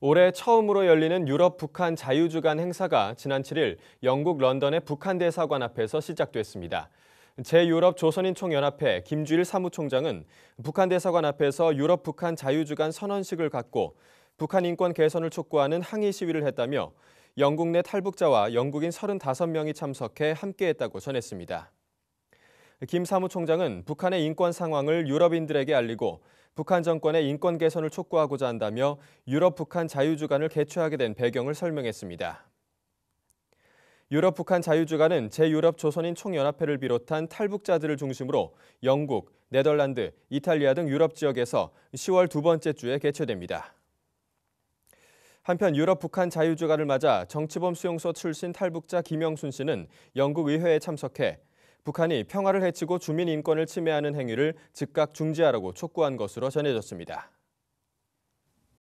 올해 처음으로 열리는 유럽 북한 자유주간 행사가 지난 7일 영국 런던의 북한 대사관 앞에서 시작됐습니다. 제유럽 조선인 총연합회 김주일 사무총장은 북한 대사관 앞에서 유럽 북한 자유주간 선언식을 갖고 북한 인권 개선을 촉구하는 항의 시위를 했다며 영국 내 탈북자와 영국인 35명이 참석해 함께했다고 전했습니다. 김 사무총장은 북한의 인권 상황을 유럽인들에게 알리고 북한 정권의 인권 개선을 촉구하고자 한다며 유럽 북한 자유주간을 개최하게 된 배경을 설명했습니다. 유럽 북한 자유주간은 제유럽 조선인 총연합회를 비롯한 탈북자들을 중심으로 영국, 네덜란드, 이탈리아 등 유럽 지역에서 10월 두 번째 주에 개최됩니다. 한편 유럽 북한 자유주간을 맞아 정치범 수용소 출신 탈북자 김영순 씨는 영국 의회에 참석해 북한이 평화를 해치고 주민 인권을 침해하는 행위를 즉각 중지하라고 촉구한 것으로 전해졌습니다.